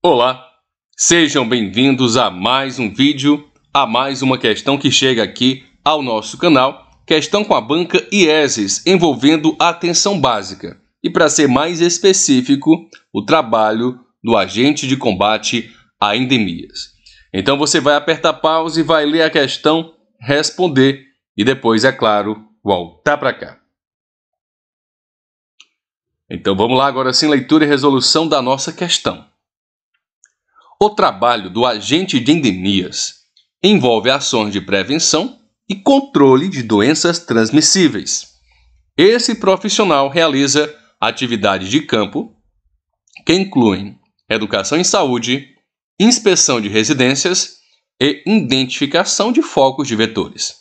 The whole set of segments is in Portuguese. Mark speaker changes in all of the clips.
Speaker 1: Olá, sejam bem-vindos a mais um vídeo, a mais uma questão que chega aqui ao nosso canal, questão com a banca IESES envolvendo a atenção básica e, para ser mais específico, o trabalho do agente de combate a endemias. Então você vai apertar pausa e vai ler a questão, responder e depois, é claro, voltar para cá. Então vamos lá agora sim, leitura e resolução da nossa questão. O trabalho do agente de endemias envolve ações de prevenção e controle de doenças transmissíveis. Esse profissional realiza atividades de campo que incluem educação em saúde, inspeção de residências e identificação de focos de vetores.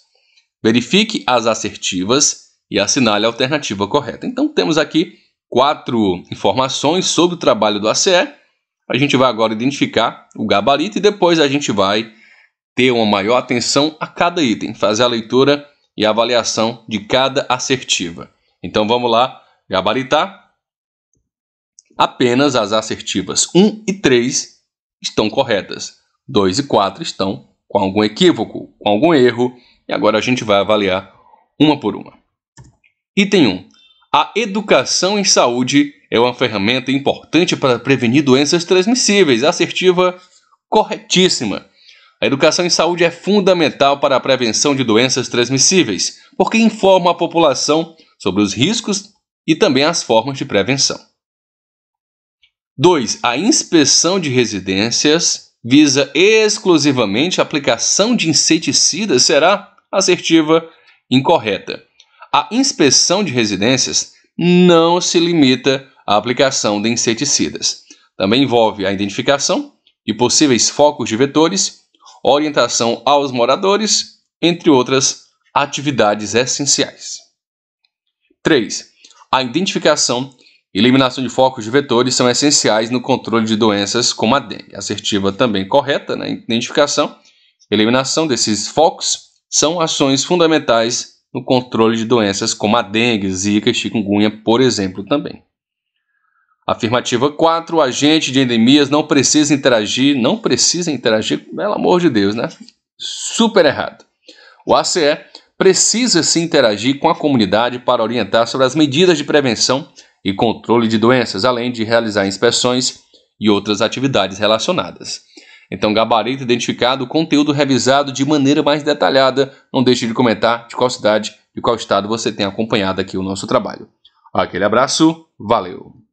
Speaker 1: Verifique as assertivas e assinale a alternativa correta. Então temos aqui quatro informações sobre o trabalho do ACE a gente vai agora identificar o gabarito e depois a gente vai ter uma maior atenção a cada item, fazer a leitura e a avaliação de cada assertiva. Então vamos lá, gabaritar. Apenas as assertivas 1 e 3 estão corretas. 2 e 4 estão com algum equívoco, com algum erro, e agora a gente vai avaliar uma por uma. Item 1. A educação em saúde é uma ferramenta importante para prevenir doenças transmissíveis, assertiva, corretíssima. A educação em saúde é fundamental para a prevenção de doenças transmissíveis, porque informa a população sobre os riscos e também as formas de prevenção. 2. A inspeção de residências visa exclusivamente a aplicação de inseticidas será assertiva incorreta. A inspeção de residências não se limita a aplicação de inseticidas. Também envolve a identificação de possíveis focos de vetores, orientação aos moradores, entre outras atividades essenciais. 3. A identificação e eliminação de focos de vetores são essenciais no controle de doenças como a dengue. Assertiva também correta na né? identificação. Eliminação desses focos são ações fundamentais no controle de doenças como a dengue, zika e chikungunya, por exemplo, também. Afirmativa 4, o agente de endemias não precisa interagir, não precisa interagir, pelo amor de Deus, né? Super errado. O ACE precisa se interagir com a comunidade para orientar sobre as medidas de prevenção e controle de doenças, além de realizar inspeções e outras atividades relacionadas. Então, gabarito identificado, conteúdo revisado de maneira mais detalhada. Não deixe de comentar de qual cidade, de qual estado você tem acompanhado aqui o nosso trabalho. Aquele abraço, valeu!